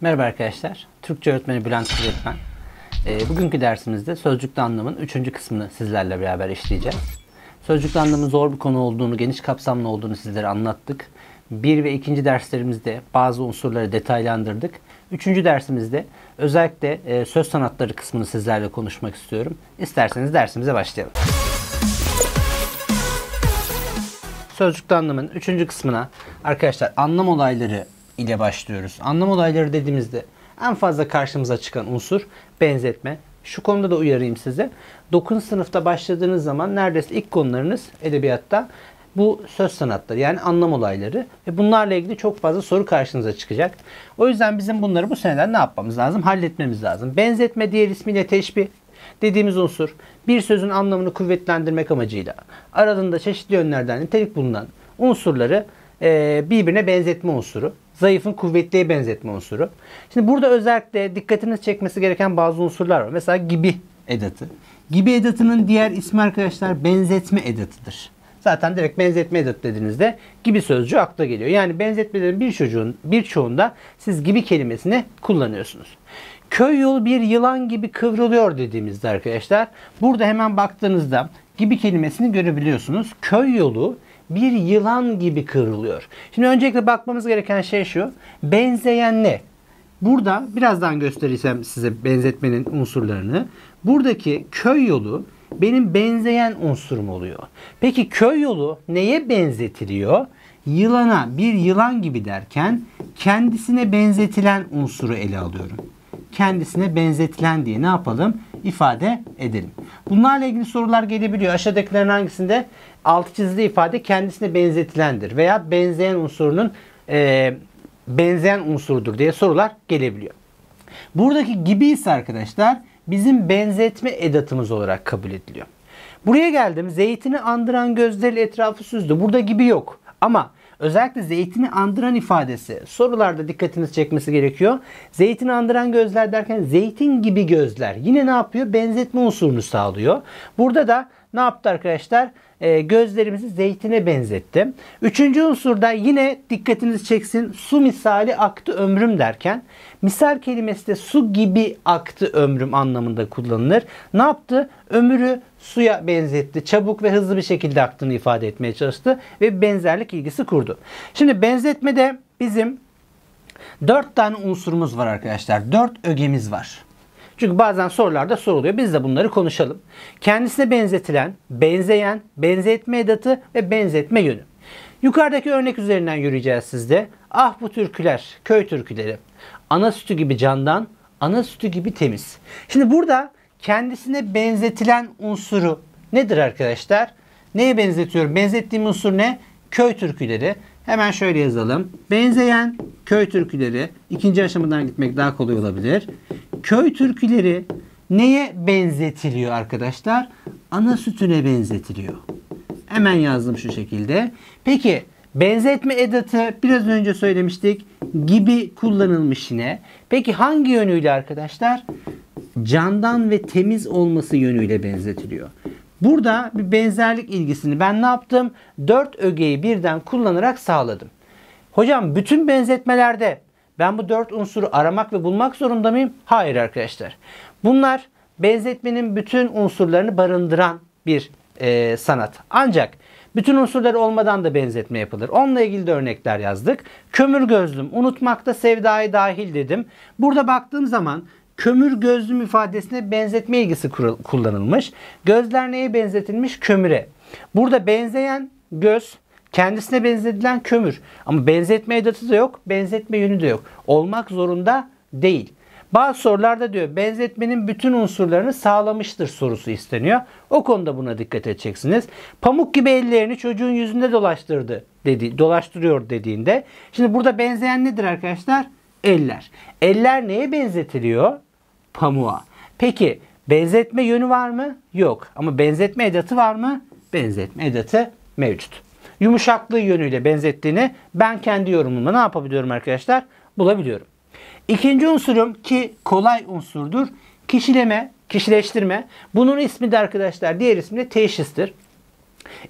Merhaba arkadaşlar. Türkçe öğretmeni Bülent Kuzetmen. E, ee, bugünkü dersimizde sözcükte anlamın üçüncü kısmını sizlerle beraber işleyeceğiz. Sözcükte anlamın zor bir konu olduğunu, geniş kapsamlı olduğunu sizlere anlattık. Bir ve ikinci derslerimizde bazı unsurları detaylandırdık. Üçüncü dersimizde özellikle e, söz sanatları kısmını sizlerle konuşmak istiyorum. İsterseniz dersimize başlayalım. Sözcükte anlamın üçüncü kısmına arkadaşlar anlam olayları ile başlıyoruz. Anlam olayları dediğimizde en fazla karşımıza çıkan unsur benzetme. Şu konuda da uyarayım size. 9. sınıfta başladığınız zaman neredeyse ilk konularınız edebiyatta bu söz sanatları yani anlam olayları ve bunlarla ilgili çok fazla soru karşınıza çıkacak. O yüzden bizim bunları bu seneden ne yapmamız lazım? Halletmemiz lazım. Benzetme diğer ismiyle teşbih dediğimiz unsur bir sözün anlamını kuvvetlendirmek amacıyla aradığında çeşitli yönlerden nitelik bulunan unsurları birbirine benzetme unsuru zayıfın kuvvetliye benzetme unsuru. Şimdi burada özellikle dikkatiniz çekmesi gereken bazı unsurlar var. Mesela gibi edatı. Gibi edatının diğer ismi arkadaşlar benzetme edatıdır. Zaten direkt benzetme edatı dediğinizde gibi sözcüğü akla geliyor. Yani benzetmelerin bir çocuğun bir çoğunda siz gibi kelimesini kullanıyorsunuz. Köy yol bir yılan gibi kıvrılıyor dediğimizde arkadaşlar burada hemen baktığınızda gibi kelimesini görebiliyorsunuz. Köy yolu bir yılan gibi kırılıyor. Şimdi öncelikle bakmamız gereken şey şu. Benzeyen ne? Burada birazdan gösterirsem size benzetmenin unsurlarını. Buradaki köy yolu benim benzeyen unsurum oluyor. Peki köy yolu neye benzetiliyor? Yılana bir yılan gibi derken kendisine benzetilen unsuru ele alıyorum. Kendisine benzetilen diye ne yapalım? ifade edelim. Bunlarla ilgili sorular gelebiliyor. Aşağıdakilerin hangisinde altı çizili ifade kendisine benzetilendir veya benzeyen unsurunun e, benzeyen unsurdur diye sorular gelebiliyor. Buradaki gibi ise arkadaşlar bizim benzetme edatımız olarak kabul ediliyor. Buraya geldim. Zeytini andıran gözleri etrafı süzdü. Burada gibi yok. Ama Özellikle zeytini andıran ifadesi sorularda dikkatiniz çekmesi gerekiyor. Zeytini andıran gözler derken zeytin gibi gözler. Yine ne yapıyor? Benzetme unsurunu sağlıyor. Burada da ne yaptı arkadaşlar? E, gözlerimizi zeytine benzettim. Üçüncü unsurda yine dikkatinizi çeksin. Su misali aktı ömrüm derken Misal kelimesi de su gibi aktı ömrüm anlamında kullanılır. Ne yaptı? Ömürü suya benzetti. Çabuk ve hızlı bir şekilde aktığını ifade etmeye çalıştı ve benzerlik ilgisi kurdu. Şimdi benzetmede bizim 4 tane unsurumuz var arkadaşlar. 4 ögemiz var. Çünkü bazen sorularda soruluyor. Biz de bunları konuşalım. Kendisine benzetilen, benzeyen, benzetme edatı ve benzetme yönü. Yukarıdaki örnek üzerinden yürüyeceğiz sizde. Ah bu türküler, köy türküleri ana sütü gibi candan, ana sütü gibi temiz. Şimdi burada kendisine benzetilen unsuru nedir arkadaşlar? Neye benzetiyorum? Benzettiğim unsur ne? Köy türküleri. Hemen şöyle yazalım. Benzeyen köy türküleri. İkinci aşamadan gitmek daha kolay olabilir. Köy türküleri neye benzetiliyor arkadaşlar? Ana sütüne benzetiliyor. Hemen yazdım şu şekilde. Peki Benzetme edatı biraz önce söylemiştik. Gibi kullanılmış yine. Peki hangi yönüyle arkadaşlar? Candan ve temiz olması yönüyle benzetiliyor. Burada bir benzerlik ilgisini ben ne yaptım? Dört ögeyi birden kullanarak sağladım. Hocam bütün benzetmelerde ben bu dört unsuru aramak ve bulmak zorunda mıyım? Hayır arkadaşlar. Bunlar benzetmenin bütün unsurlarını barındıran bir e, sanat. Ancak bütün unsurlar olmadan da benzetme yapılır. Onunla ilgili de örnekler yazdık. Kömür gözlüm, unutmakta sevdayı dahil dedim. Burada baktığım zaman kömür gözlüm ifadesine benzetme ilgisi kullanılmış. Gözler neye benzetilmiş? Kömüre. Burada benzeyen göz, kendisine benzetilen kömür. Ama benzetme edatı da yok, benzetme yönü de yok. Olmak zorunda değil. Bazı sorularda diyor benzetmenin bütün unsurlarını sağlamıştır sorusu isteniyor. O konuda buna dikkat edeceksiniz. Pamuk gibi ellerini çocuğun yüzünde dolaştırdı dedi, dolaştırıyor dediğinde. Şimdi burada benzeyen nedir arkadaşlar? Eller. Eller neye benzetiliyor? Pamuğa. Peki benzetme yönü var mı? Yok. Ama benzetme edatı var mı? Benzetme edatı mevcut. Yumuşaklığı yönüyle benzettiğini ben kendi yorumumla ne yapabiliyorum arkadaşlar? Bulabiliyorum. İkinci unsurum ki kolay unsurdur. Kişileme, kişileştirme. Bunun ismi de arkadaşlar diğer ismi de teşhistir.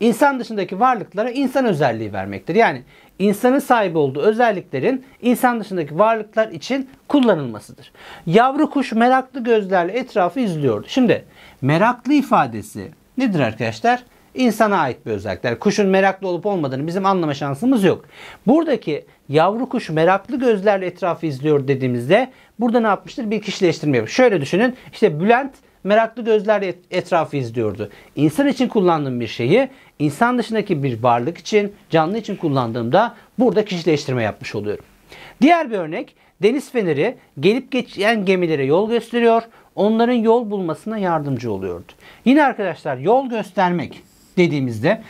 İnsan dışındaki varlıklara insan özelliği vermektir. Yani insanın sahip olduğu özelliklerin insan dışındaki varlıklar için kullanılmasıdır. Yavru kuş meraklı gözlerle etrafı izliyordu. Şimdi meraklı ifadesi nedir arkadaşlar? insana ait bir özellikler. Kuşun meraklı olup olmadığını bizim anlama şansımız yok. Buradaki yavru kuş meraklı gözlerle etrafı izliyor dediğimizde burada ne yapmıştır? Bir kişileştirme yapmış. Şöyle düşünün işte Bülent meraklı gözlerle etrafı izliyordu. İnsan için kullandığım bir şeyi insan dışındaki bir varlık için, canlı için kullandığımda burada kişileştirme yapmış oluyorum. Diğer bir örnek deniz feneri gelip geçen gemilere yol gösteriyor. Onların yol bulmasına yardımcı oluyordu. Yine arkadaşlar yol göstermek dediğimizde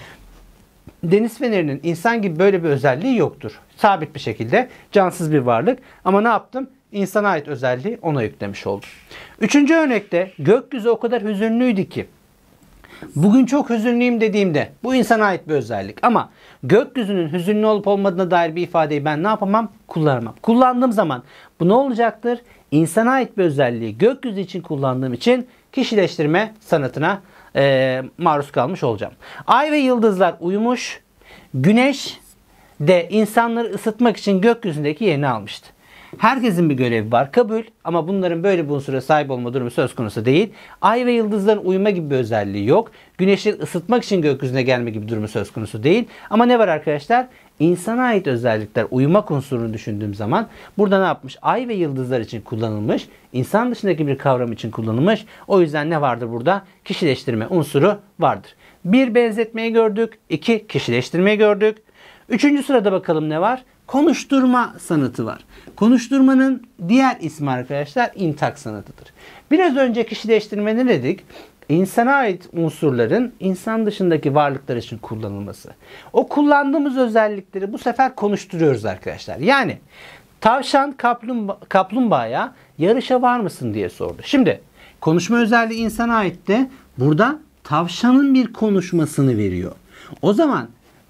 deniz fenerinin insan gibi böyle bir özelliği yoktur. Sabit bir şekilde cansız bir varlık ama ne yaptım? İnsana ait özelliği ona yüklemiş oldum. Üçüncü örnekte gökyüzü o kadar hüzünlüydü ki Bugün çok hüzünlüyüm dediğimde bu insana ait bir özellik ama gökyüzünün hüzünlü olup olmadığına dair bir ifadeyi ben ne yapamam? Kullanamam. Kullandığım zaman bu ne olacaktır? İnsana ait bir özelliği gökyüzü için kullandığım için kişileştirme sanatına e, maruz kalmış olacağım. Ay ve yıldızlar uyumuş. Güneş de insanları ısıtmak için gökyüzündeki yerini almıştı. Herkesin bir görevi var kabul ama bunların böyle bir unsura sahip olma durumu söz konusu değil. Ay ve yıldızların uyuma gibi bir özelliği yok. Güneşi ısıtmak için gökyüzüne gelme gibi bir durumu söz konusu değil. Ama ne var arkadaşlar? insana ait özellikler uyumak unsurunu düşündüğüm zaman burada ne yapmış? Ay ve yıldızlar için kullanılmış. insan dışındaki bir kavram için kullanılmış. O yüzden ne vardır burada? Kişileştirme unsuru vardır. Bir benzetmeyi gördük. iki kişileştirmeyi gördük. Üçüncü sırada bakalım ne var? Konuşturma sanatı var. Konuşturmanın diğer ismi arkadaşlar intak sanatıdır. Biraz önce kişileştirme ne dedik? insana ait unsurların insan dışındaki varlıklar için kullanılması. O kullandığımız özellikleri bu sefer konuşturuyoruz arkadaşlar. Yani tavşan kaplumba kaplumbağaya yarışa var mısın diye sordu. Şimdi konuşma özelliği insana ait de burada tavşanın bir konuşmasını veriyor. O zaman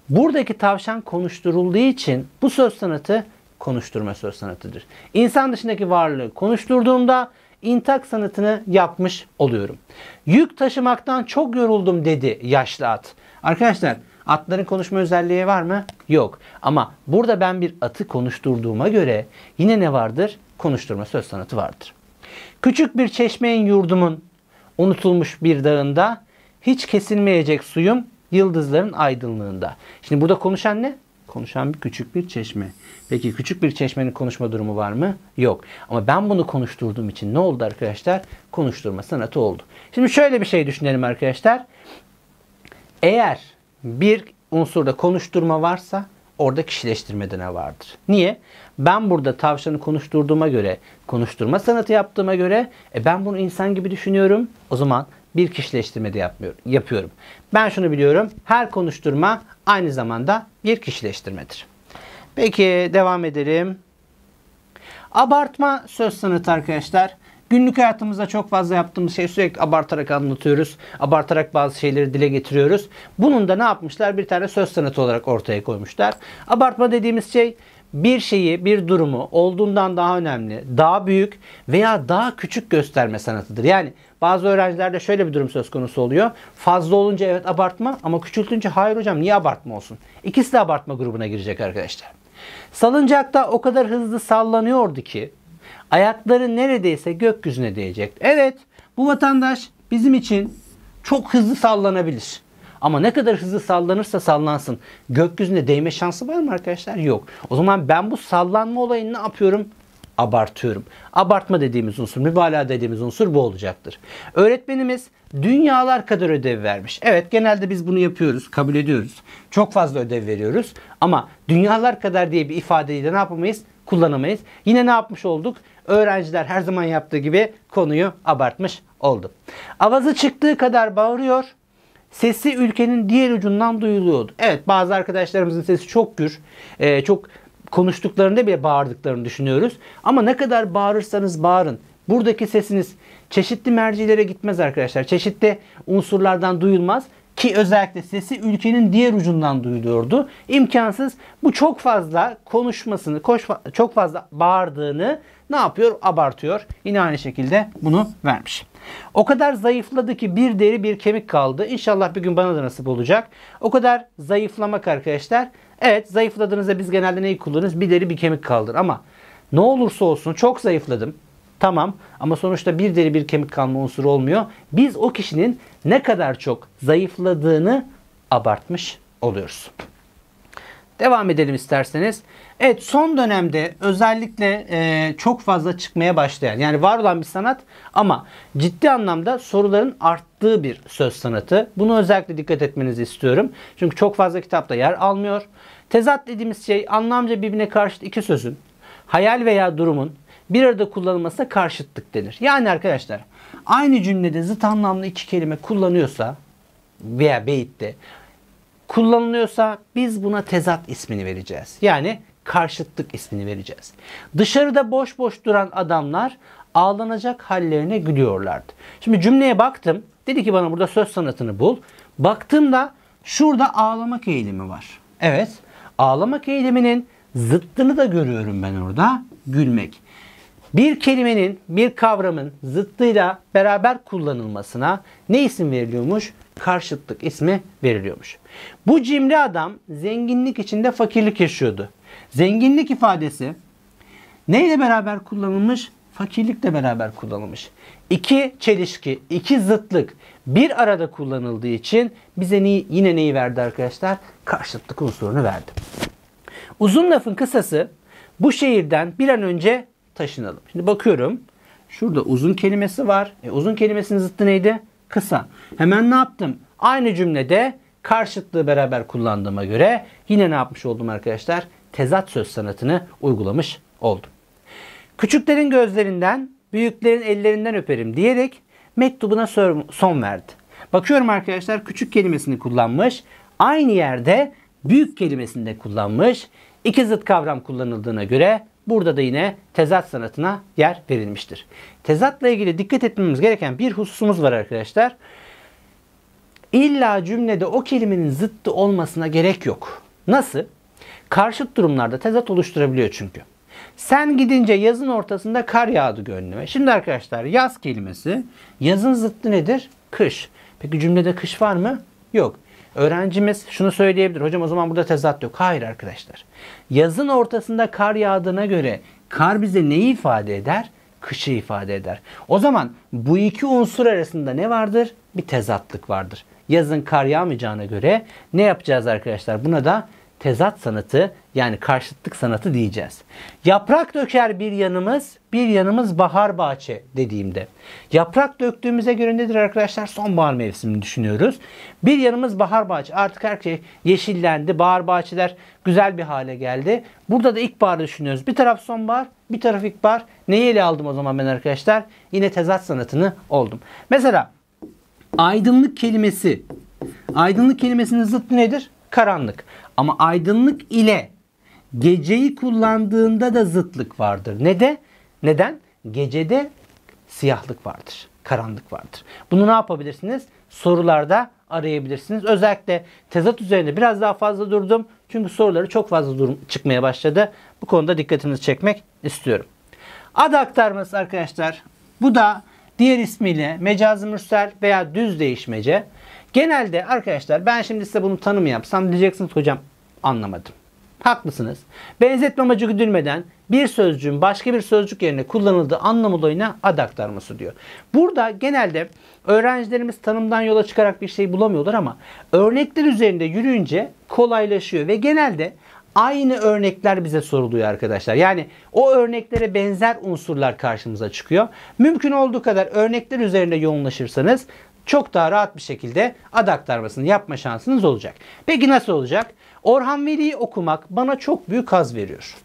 buradaki tavşan konuşturulduğu için bu söz sanatı konuşturma söz sanatıdır. İnsan dışındaki varlığı konuşturduğumda intak sanatını yapmış oluyorum. Yük taşımaktan çok yoruldum dedi yaşlı at. Arkadaşlar atların konuşma özelliği var mı? Yok. Ama burada ben bir atı konuşturduğuma göre yine ne vardır? Konuşturma söz sanatı vardır. Küçük bir çeşmeyin yurdumun unutulmuş bir dağında hiç kesilmeyecek suyum yıldızların aydınlığında. Şimdi burada konuşan ne? konuşan bir küçük bir çeşme. Peki küçük bir çeşmenin konuşma durumu var mı? Yok. Ama ben bunu konuşturduğum için ne oldu arkadaşlar? Konuşturma sanatı oldu. Şimdi şöyle bir şey düşünelim arkadaşlar. Eğer bir unsurda konuşturma varsa orada kişileştirme ne vardır. Niye? Ben burada tavşanı konuşturduğuma göre, konuşturma sanatı yaptığıma göre e ben bunu insan gibi düşünüyorum. O zaman bir kişileştirme de yapmıyorum, yapıyorum. Ben şunu biliyorum. Her konuşturma aynı zamanda bir kişileştirmedir. Peki devam edelim. Abartma söz sanatı arkadaşlar. Günlük hayatımızda çok fazla yaptığımız şey sürekli abartarak anlatıyoruz. Abartarak bazı şeyleri dile getiriyoruz. Bunun da ne yapmışlar? Bir tane söz sanatı olarak ortaya koymuşlar. Abartma dediğimiz şey bir şeyi, bir durumu olduğundan daha önemli, daha büyük veya daha küçük gösterme sanatıdır. Yani bazı öğrencilerde şöyle bir durum söz konusu oluyor. Fazla olunca evet abartma ama küçültünce hayır hocam niye abartma olsun? İkisi de abartma grubuna girecek arkadaşlar. Salıncak da o kadar hızlı sallanıyordu ki ayakları neredeyse gökyüzüne değecekti. Evet bu vatandaş bizim için çok hızlı sallanabilir. Ama ne kadar hızlı sallanırsa sallansın. Gökyüzüne değme şansı var mı arkadaşlar? Yok. O zaman ben bu sallanma olayını ne yapıyorum? Abartıyorum. Abartma dediğimiz unsur, mübalağa dediğimiz unsur bu olacaktır. Öğretmenimiz dünyalar kadar ödev vermiş. Evet genelde biz bunu yapıyoruz, kabul ediyoruz. Çok fazla ödev veriyoruz ama dünyalar kadar diye bir ifadeyi de ne yapamayız? Kullanamayız. Yine ne yapmış olduk? Öğrenciler her zaman yaptığı gibi konuyu abartmış oldu. Avazı çıktığı kadar bağırıyor sesi ülkenin diğer ucundan duyuluyordu. Evet bazı arkadaşlarımızın sesi çok gür, e, çok konuştuklarında bile bağırdıklarını düşünüyoruz. Ama ne kadar bağırırsanız bağırın. Buradaki sesiniz çeşitli mercilere gitmez arkadaşlar. Çeşitli unsurlardan duyulmaz ki özellikle sesi ülkenin diğer ucundan duyuluyordu. İmkansız bu çok fazla konuşmasını, çok fazla bağırdığını ne yapıyor? Abartıyor. Yine aynı şekilde bunu vermiş. O kadar zayıfladı ki bir deri bir kemik kaldı. İnşallah bir gün bana da nasip olacak. O kadar zayıflamak arkadaşlar. Evet zayıfladığınızda biz genelde neyi kullanırız? Bir deri bir kemik kaldır ama ne olursa olsun çok zayıfladım. Tamam ama sonuçta bir deri bir kemik kalma unsuru olmuyor. Biz o kişinin ne kadar çok zayıfladığını abartmış oluyoruz. Devam edelim isterseniz. Evet son dönemde özellikle e, çok fazla çıkmaya başlayan yani var olan bir sanat ama ciddi anlamda soruların arttığı bir söz sanatı. Bunu özellikle dikkat etmenizi istiyorum. Çünkü çok fazla kitapta yer almıyor. Tezat dediğimiz şey anlamca birbirine karşıt iki sözün hayal veya durumun bir arada kullanılmasına karşıtlık denir. Yani arkadaşlar aynı cümlede zıt anlamlı iki kelime kullanıyorsa veya beyitte kullanılıyorsa biz buna tezat ismini vereceğiz. Yani karşıtlık ismini vereceğiz. Dışarıda boş boş duran adamlar ağlanacak hallerine gülüyorlardı. Şimdi cümleye baktım. Dedi ki bana burada söz sanatını bul. Baktığımda şurada ağlamak eğilimi var. Evet ağlamak eğiliminin zıttını da görüyorum ben orada. Gülmek. Bir kelimenin, bir kavramın zıttıyla beraber kullanılmasına ne isim veriliyormuş? karşıtlık ismi veriliyormuş. Bu cimri adam zenginlik içinde fakirlik yaşıyordu. Zenginlik ifadesi neyle beraber kullanılmış? Fakirlikle beraber kullanılmış. İki çelişki, iki zıtlık bir arada kullanıldığı için bize neyi, yine neyi verdi arkadaşlar? Karşıtlık unsurunu verdi. Uzun lafın kısası bu şehirden bir an önce taşınalım. Şimdi bakıyorum. Şurada uzun kelimesi var. E, uzun kelimesinin zıttı neydi? kısa. Hemen ne yaptım? Aynı cümlede karşıtlığı beraber kullandığıma göre yine ne yapmış oldum arkadaşlar? Tezat söz sanatını uygulamış oldum. Küçüklerin gözlerinden, büyüklerin ellerinden öperim diyerek mektubuna son verdi. Bakıyorum arkadaşlar küçük kelimesini kullanmış. Aynı yerde büyük kelimesini de kullanmış. İki zıt kavram kullanıldığına göre Burada da yine tezat sanatına yer verilmiştir. Tezatla ilgili dikkat etmemiz gereken bir hususumuz var arkadaşlar. İlla cümlede o kelimenin zıttı olmasına gerek yok. Nasıl? Karşıt durumlarda tezat oluşturabiliyor çünkü. Sen gidince yazın ortasında kar yağdı gönlüme. Şimdi arkadaşlar yaz kelimesi yazın zıttı nedir? Kış. Peki cümlede kış var mı? Yok öğrencimiz şunu söyleyebilir. Hocam o zaman burada tezat yok. Hayır arkadaşlar. Yazın ortasında kar yağdığına göre kar bize neyi ifade eder? Kışı ifade eder. O zaman bu iki unsur arasında ne vardır? Bir tezatlık vardır. Yazın kar yağmayacağına göre ne yapacağız arkadaşlar? Buna da tezat sanatı yani karşıtlık sanatı diyeceğiz. Yaprak döker bir yanımız, bir yanımız bahar bahçe dediğimde. Yaprak döktüğümüze göre nedir arkadaşlar? Sonbahar mevsimini düşünüyoruz. Bir yanımız bahar bahçe. Artık her şey yeşillendi. Bahar bahçeler güzel bir hale geldi. Burada da ilkbaharı düşünüyoruz. Bir taraf sonbahar, bir taraf ilkbahar. Neyi ele aldım o zaman ben arkadaşlar? Yine tezat sanatını oldum. Mesela aydınlık kelimesi. Aydınlık kelimesinin zıttı nedir? Karanlık. Ama aydınlık ile geceyi kullandığında da zıtlık vardır. Ne de? Neden? Gecede siyahlık vardır. Karanlık vardır. Bunu ne yapabilirsiniz? Sorularda arayabilirsiniz. Özellikle tezat üzerine biraz daha fazla durdum. Çünkü soruları çok fazla durum çıkmaya başladı. Bu konuda dikkatinizi çekmek istiyorum. Ad aktarması arkadaşlar. Bu da diğer ismiyle mecaz mürsel veya düz değişmece. Genelde arkadaşlar ben şimdi size bunu tanımı yapsam diyeceksiniz hocam anlamadım. Haklısınız. Benzetme amacı güdülmeden bir sözcüğün başka bir sözcük yerine kullanıldığı anlam olayına ad aktarması diyor. Burada genelde öğrencilerimiz tanımdan yola çıkarak bir şey bulamıyorlar ama örnekler üzerinde yürüyünce kolaylaşıyor ve genelde aynı örnekler bize soruluyor arkadaşlar. Yani o örneklere benzer unsurlar karşımıza çıkıyor. Mümkün olduğu kadar örnekler üzerinde yoğunlaşırsanız çok daha rahat bir şekilde ad aktarmasını yapma şansınız olacak. Peki nasıl olacak? Orhan Veli'yi okumak bana çok büyük haz veriyor.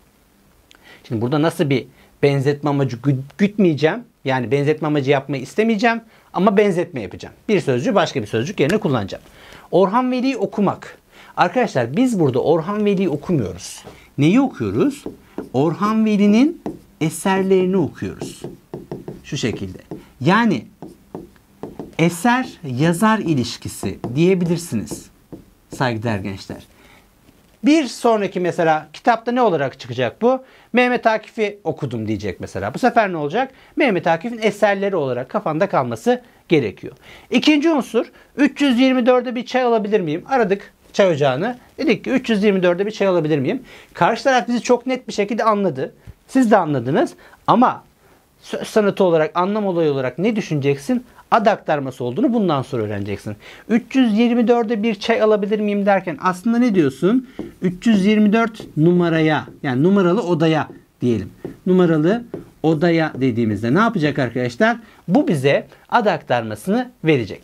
Şimdi burada nasıl bir benzetme amacı gütmeyeceğim. Yani benzetme amacı yapmayı istemeyeceğim ama benzetme yapacağım. Bir sözcüğü başka bir sözcük yerine kullanacağım. Orhan Veli'yi okumak. Arkadaşlar biz burada Orhan Veli'yi okumuyoruz. Neyi okuyoruz? Orhan Veli'nin eserlerini okuyoruz. Şu şekilde. Yani eser yazar ilişkisi diyebilirsiniz saygıdeğer gençler. Bir sonraki mesela kitapta ne olarak çıkacak bu? Mehmet Akif'i okudum diyecek mesela. Bu sefer ne olacak? Mehmet Akif'in eserleri olarak kafanda kalması gerekiyor. İkinci unsur 324'e bir çay alabilir miyim? Aradık çay ocağını. Dedik ki 324'e bir çay alabilir miyim? Karşı taraf bizi çok net bir şekilde anladı. Siz de anladınız ama söz sanatı olarak, anlam olayı olarak ne düşüneceksin? ad aktarması olduğunu bundan sonra öğreneceksin. 324'e bir çay alabilir miyim derken aslında ne diyorsun? 324 numaraya yani numaralı odaya diyelim. Numaralı odaya dediğimizde ne yapacak arkadaşlar? Bu bize ad aktarmasını verecek.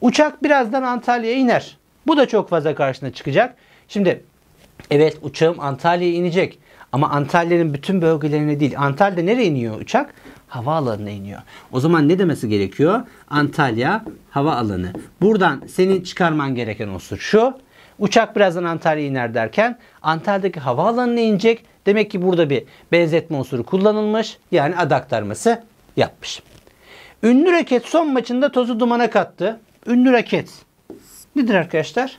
Uçak birazdan Antalya'ya iner. Bu da çok fazla karşına çıkacak. Şimdi evet uçağım Antalya'ya inecek. Ama Antalya'nın bütün bölgelerine değil. Antalya'da nereye iniyor uçak? havaalanına iniyor. O zaman ne demesi gerekiyor? Antalya havaalanı. Buradan senin çıkarman gereken unsur şu. Uçak birazdan Antalya iner derken Antalya'daki havaalanına inecek. Demek ki burada bir benzetme unsuru kullanılmış. Yani ad aktarması yapmış. Ünlü raket son maçında tozu dumana kattı. Ünlü raket nedir arkadaşlar?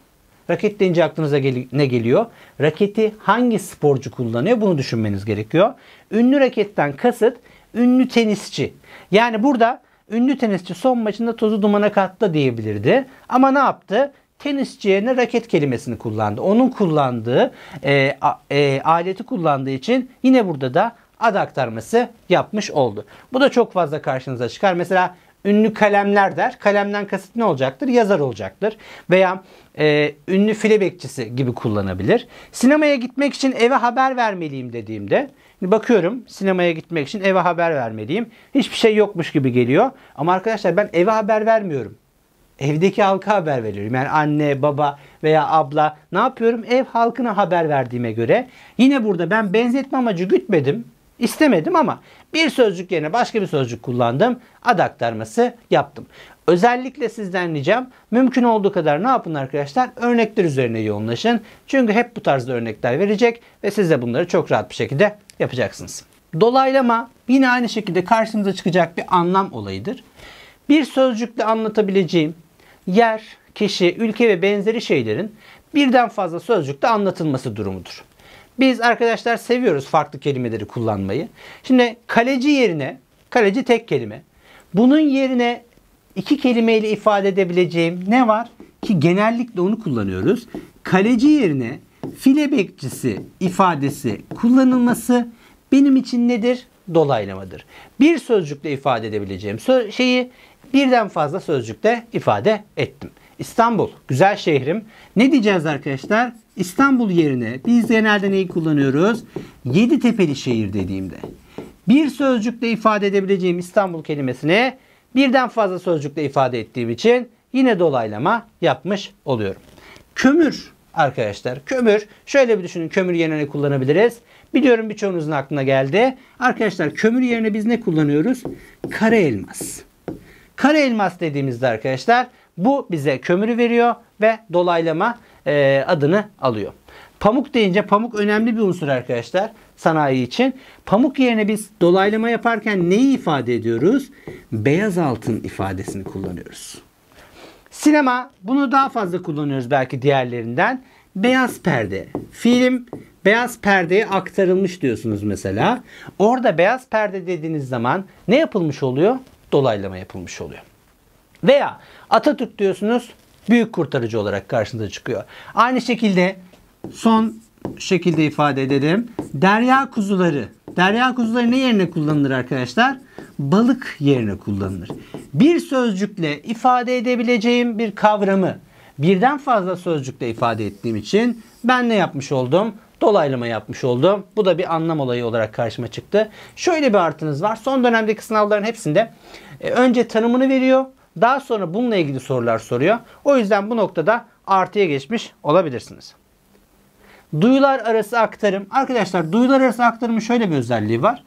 Raket deyince aklınıza gel ne geliyor? Raketi hangi sporcu kullanıyor? Bunu düşünmeniz gerekiyor. Ünlü raketten kasıt ünlü tenisçi. Yani burada ünlü tenisçi son maçında tozu dumana kattı diyebilirdi. Ama ne yaptı? Tenisçi yerine raket kelimesini kullandı. Onun kullandığı e, a, e, aleti kullandığı için yine burada da ad aktarması yapmış oldu. Bu da çok fazla karşınıza çıkar. Mesela ünlü kalemler der. Kalemden kasıt ne olacaktır? Yazar olacaktır. Veya e, ünlü file bekçisi gibi kullanabilir. Sinemaya gitmek için eve haber vermeliyim dediğimde bakıyorum sinemaya gitmek için eve haber vermeliyim. Hiçbir şey yokmuş gibi geliyor. Ama arkadaşlar ben eve haber vermiyorum. Evdeki halka haber veriyorum. Yani anne, baba veya abla ne yapıyorum? Ev halkına haber verdiğime göre yine burada ben benzetme amacı gütmedim istemedim ama bir sözcük yerine başka bir sözcük kullandım. Ad aktarması yaptım. Özellikle sizden ricam mümkün olduğu kadar ne yapın arkadaşlar? Örnekler üzerine yoğunlaşın. Çünkü hep bu tarzda örnekler verecek ve siz de bunları çok rahat bir şekilde yapacaksınız. Dolaylama yine aynı şekilde karşımıza çıkacak bir anlam olayıdır. Bir sözcükle anlatabileceğim yer, kişi, ülke ve benzeri şeylerin birden fazla sözcükte anlatılması durumudur. Biz arkadaşlar seviyoruz farklı kelimeleri kullanmayı. Şimdi kaleci yerine, kaleci tek kelime. Bunun yerine iki kelimeyle ifade edebileceğim ne var? Ki genellikle onu kullanıyoruz. Kaleci yerine file bekçisi ifadesi kullanılması benim için nedir? Dolaylamadır. Bir sözcükle ifade edebileceğim şeyi birden fazla sözcükle ifade ettim. İstanbul, güzel şehrim. Ne diyeceğiz arkadaşlar? İstanbul yerine biz genelde neyi kullanıyoruz? Yedi tepeli şehir dediğimde bir sözcükle ifade edebileceğim İstanbul kelimesini birden fazla sözcükle ifade ettiğim için yine dolaylama yapmış oluyorum. Kömür arkadaşlar kömür şöyle bir düşünün kömür yerine kullanabiliriz? Biliyorum birçoğunuzun aklına geldi. Arkadaşlar kömür yerine biz ne kullanıyoruz? Kara elmas. Kara elmas dediğimizde arkadaşlar bu bize kömürü veriyor ve dolaylama e, adını alıyor. Pamuk deyince pamuk önemli bir unsur arkadaşlar sanayi için. Pamuk yerine biz dolaylama yaparken neyi ifade ediyoruz? Beyaz altın ifadesini kullanıyoruz. Sinema bunu daha fazla kullanıyoruz belki diğerlerinden. Beyaz perde. Film beyaz perdeye aktarılmış diyorsunuz mesela. Orada beyaz perde dediğiniz zaman ne yapılmış oluyor? Dolaylama yapılmış oluyor. Veya Atatürk diyorsunuz büyük kurtarıcı olarak karşınıza çıkıyor. Aynı şekilde son şekilde ifade edelim. Derya kuzuları. Derya kuzuları ne yerine kullanılır arkadaşlar? Balık yerine kullanılır. Bir sözcükle ifade edebileceğim bir kavramı birden fazla sözcükle ifade ettiğim için ben ne yapmış oldum? Dolaylama yapmış oldum. Bu da bir anlam olayı olarak karşıma çıktı. Şöyle bir artınız var. Son dönemdeki sınavların hepsinde e, önce tanımını veriyor. Daha sonra bununla ilgili sorular soruyor. O yüzden bu noktada artıya geçmiş olabilirsiniz. Duyular arası aktarım. Arkadaşlar duyular arası aktarımın şöyle bir özelliği var.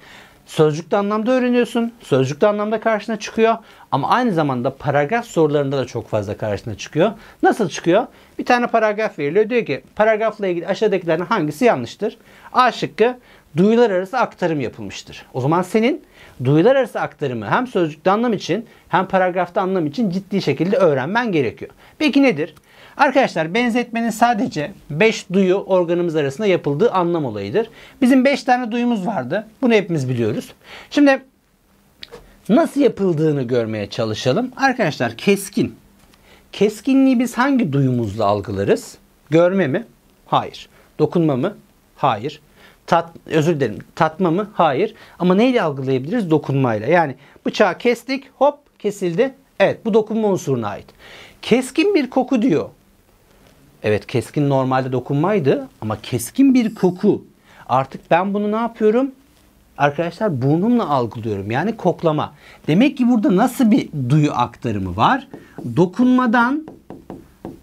Sözcükte anlamda öğreniyorsun. Sözcükte anlamda karşına çıkıyor. Ama aynı zamanda paragraf sorularında da çok fazla karşına çıkıyor. Nasıl çıkıyor? Bir tane paragraf veriliyor. Diyor ki paragrafla ilgili aşağıdakilerden hangisi yanlıştır? A şıkkı duyular arası aktarım yapılmıştır. O zaman senin duyular arası aktarımı hem sözcükte anlam için hem paragrafta anlam için ciddi şekilde öğrenmen gerekiyor. Peki nedir? Arkadaşlar benzetmenin sadece 5 duyu organımız arasında yapıldığı anlam olayıdır. Bizim 5 tane duyumuz vardı. Bunu hepimiz biliyoruz. Şimdi nasıl yapıldığını görmeye çalışalım. Arkadaşlar keskin. Keskinliği biz hangi duyumuzla algılarız? Görme mi? Hayır. Dokunma mı? Hayır. Tat, özür dilerim. Tatma mı? Hayır. Ama neyle algılayabiliriz? Dokunmayla. Yani bıçağı kestik. Hop kesildi. Evet bu dokunma unsuruna ait. Keskin bir koku diyor. Evet keskin normalde dokunmaydı ama keskin bir koku. Artık ben bunu ne yapıyorum? Arkadaşlar burnumla algılıyorum. Yani koklama. Demek ki burada nasıl bir duyu aktarımı var? Dokunmadan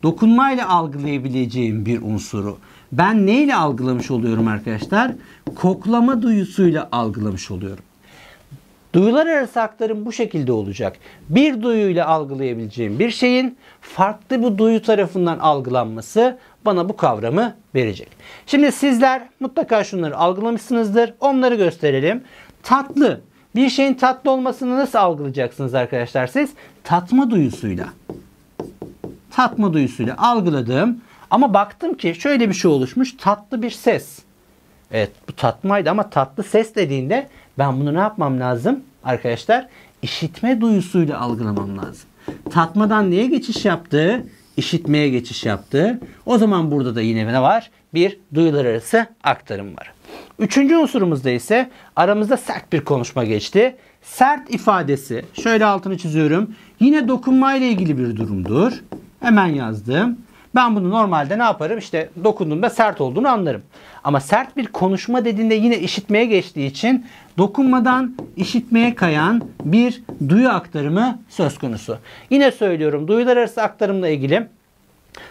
dokunmayla algılayabileceğim bir unsuru ben neyle algılamış oluyorum arkadaşlar? Koklama duyusuyla algılamış oluyorum. Duyular arası aktarım bu şekilde olacak. Bir duyuyla algılayabileceğim bir şeyin farklı bir duyu tarafından algılanması bana bu kavramı verecek. Şimdi sizler mutlaka şunları algılamışsınızdır. Onları gösterelim. Tatlı. Bir şeyin tatlı olmasını nasıl algılayacaksınız arkadaşlar siz? Tatma duyusuyla. Tatma duyusuyla algıladım. Ama baktım ki şöyle bir şey oluşmuş. Tatlı bir ses. Evet bu tatmaydı ama tatlı ses dediğinde ben bunu ne yapmam lazım arkadaşlar? İşitme duyusuyla algılamam lazım. Tatmadan neye geçiş yaptı? İşitmeye geçiş yaptı. O zaman burada da yine ne var? Bir duyular arası aktarım var. Üçüncü unsurumuzda ise aramızda sert bir konuşma geçti. Sert ifadesi şöyle altını çiziyorum. Yine dokunma ile ilgili bir durumdur. Hemen yazdım. Ben bunu normalde ne yaparım? İşte dokunduğumda sert olduğunu anlarım. Ama sert bir konuşma dediğinde yine işitmeye geçtiği için dokunmadan işitmeye kayan bir duyu aktarımı söz konusu. Yine söylüyorum duyular arası aktarımla ilgili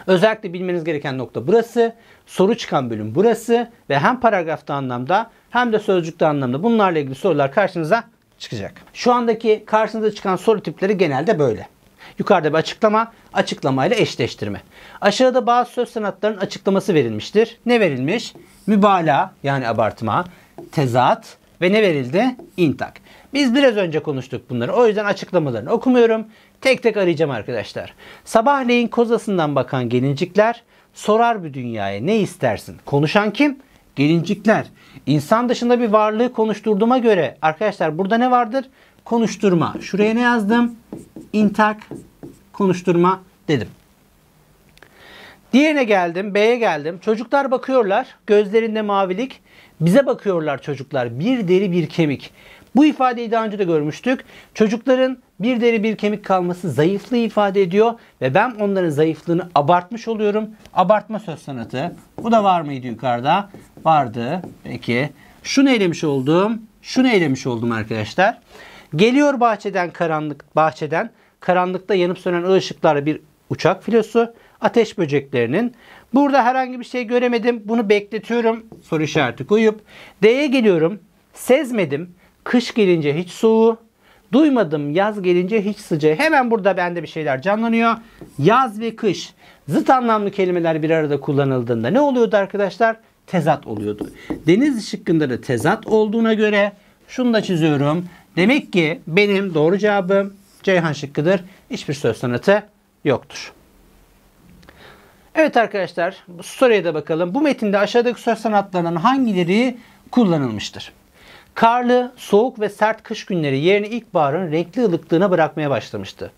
özellikle bilmeniz gereken nokta burası. Soru çıkan bölüm burası ve hem paragrafta anlamda hem de sözcükte anlamda bunlarla ilgili sorular karşınıza çıkacak. Şu andaki karşınıza çıkan soru tipleri genelde böyle. Yukarıda bir açıklama, açıklamayla eşleştirme. Aşağıda bazı söz sanatlarının açıklaması verilmiştir. Ne verilmiş? Mübalağa yani abartma, tezat ve ne verildi? İntak. Biz biraz önce konuştuk bunları. O yüzden açıklamalarını okumuyorum. Tek tek arayacağım arkadaşlar. Sabahleyin kozasından bakan gelincikler sorar bir dünyaya ne istersin? Konuşan kim? Gelincikler. İnsan dışında bir varlığı konuşturduğuma göre arkadaşlar burada ne vardır? konuşturma. Şuraya ne yazdım? İntak konuşturma dedim. Diğerine geldim, B'ye geldim. Çocuklar bakıyorlar, gözlerinde mavilik. Bize bakıyorlar çocuklar, bir deri bir kemik. Bu ifadeyi daha önce de görmüştük. Çocukların bir deri bir kemik kalması zayıflığı ifade ediyor ve ben onların zayıflığını abartmış oluyorum. Abartma söz sanatı. Bu da var mıydı yukarıda? Vardı. Peki. Şunu elemiş oldum. Şunu elemiş oldum arkadaşlar. Geliyor bahçeden karanlık bahçeden karanlıkta yanıp sönen o bir uçak filosu ateş böceklerinin. Burada herhangi bir şey göremedim. Bunu bekletiyorum. Soru işareti koyup D'ye geliyorum. Sezmedim. Kış gelince hiç soğuğu. Duymadım yaz gelince hiç sıcağı. Hemen burada bende bir şeyler canlanıyor. Yaz ve kış zıt anlamlı kelimeler bir arada kullanıldığında ne oluyordu arkadaşlar? Tezat oluyordu. Deniz şıkkında da tezat olduğuna göre şunu da çiziyorum. Demek ki benim doğru cevabım Ceyhan şıkkıdır. Hiçbir söz sanatı yoktur. Evet arkadaşlar bu soruya da bakalım. Bu metinde aşağıdaki söz sanatlarının hangileri kullanılmıştır? Karlı, soğuk ve sert kış günleri yerini ilkbaharın renkli ılıklığına bırakmaya başlamıştı.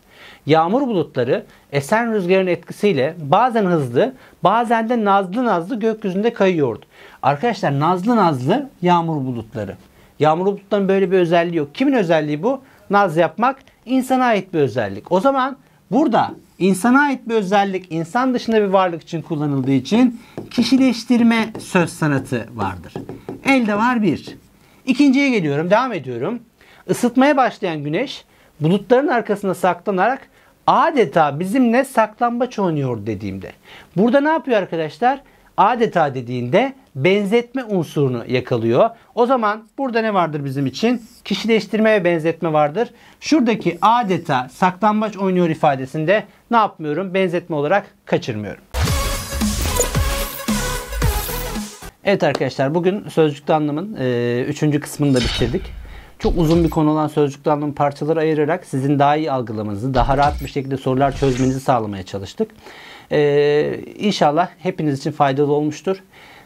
Yağmur bulutları esen rüzgarın etkisiyle bazen hızlı bazen de nazlı nazlı gökyüzünde kayıyordu. Arkadaşlar nazlı nazlı yağmur bulutları. Yağmur bulutlarının böyle bir özelliği yok. Kimin özelliği bu? Naz yapmak insana ait bir özellik. O zaman burada insana ait bir özellik insan dışında bir varlık için kullanıldığı için kişileştirme söz sanatı vardır. Elde var bir. İkinciye geliyorum. Devam ediyorum. Isıtmaya başlayan güneş bulutların arkasında saklanarak adeta bizimle saklambaç oynuyor dediğimde. Burada ne yapıyor arkadaşlar? adeta dediğinde benzetme unsurunu yakalıyor. O zaman burada ne vardır bizim için? Kişileştirme ve benzetme vardır. Şuradaki adeta saklambaç oynuyor ifadesinde ne yapmıyorum? Benzetme olarak kaçırmıyorum. Evet arkadaşlar bugün sözcükte anlamın 3. E, kısmını da bitirdik. Çok uzun bir konu olan sözcükte anlamın parçaları ayırarak sizin daha iyi algılamanızı, daha rahat bir şekilde sorular çözmenizi sağlamaya çalıştık. Ee, inşallah hepiniz için faydalı olmuştur.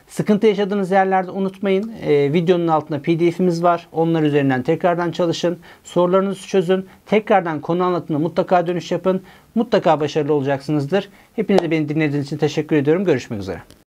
Sıkıntı yaşadığınız yerlerde unutmayın. E, videonun altında pdf'imiz var. Onlar üzerinden tekrardan çalışın. Sorularınızı çözün. Tekrardan konu anlatımına mutlaka dönüş yapın. Mutlaka başarılı olacaksınızdır. Hepinize beni dinlediğiniz için teşekkür ediyorum. Görüşmek üzere.